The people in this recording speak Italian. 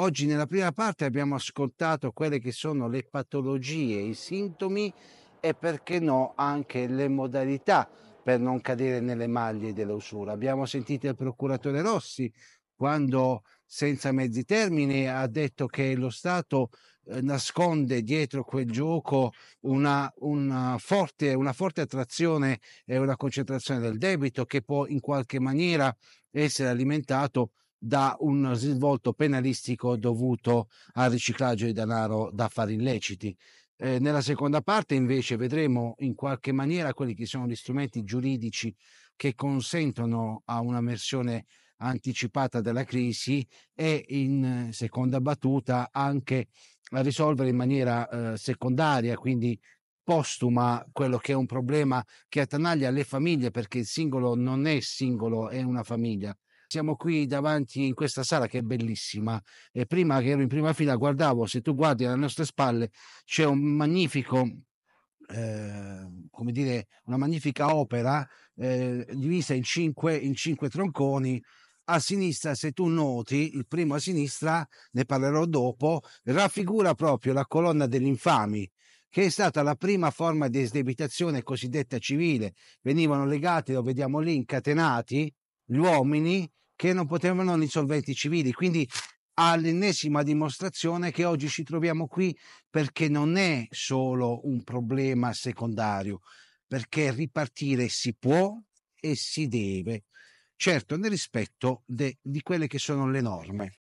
Oggi nella prima parte abbiamo ascoltato quelle che sono le patologie, i sintomi e perché no anche le modalità per non cadere nelle maglie dell'usura. Abbiamo sentito il procuratore Rossi quando senza mezzi termini ha detto che lo Stato eh, nasconde dietro quel gioco una, una, forte, una forte attrazione e una concentrazione del debito che può in qualche maniera essere alimentato da un risvolto penalistico dovuto al riciclaggio di denaro da affari illeciti. Eh, nella seconda parte invece vedremo in qualche maniera quelli che sono gli strumenti giuridici che consentono a una versione anticipata della crisi e in seconda battuta anche a risolvere in maniera eh, secondaria, quindi postuma, quello che è un problema che attanaglia le famiglie perché il singolo non è singolo, è una famiglia siamo qui davanti in questa sala che è bellissima e prima che ero in prima fila guardavo, se tu guardi alle nostre spalle c'è un magnifico eh, come dire, una magnifica opera eh, divisa in cinque, in cinque tronconi. A sinistra, se tu noti, il primo a sinistra, ne parlerò dopo, raffigura proprio la colonna degli infami, che è stata la prima forma di esdebitazione cosiddetta civile. Venivano legati, lo vediamo lì, incatenati gli uomini che non potevano nei solventi civili. Quindi all'ennesima dimostrazione che oggi ci troviamo qui perché non è solo un problema secondario, perché ripartire si può e si deve, certo nel rispetto de, di quelle che sono le norme.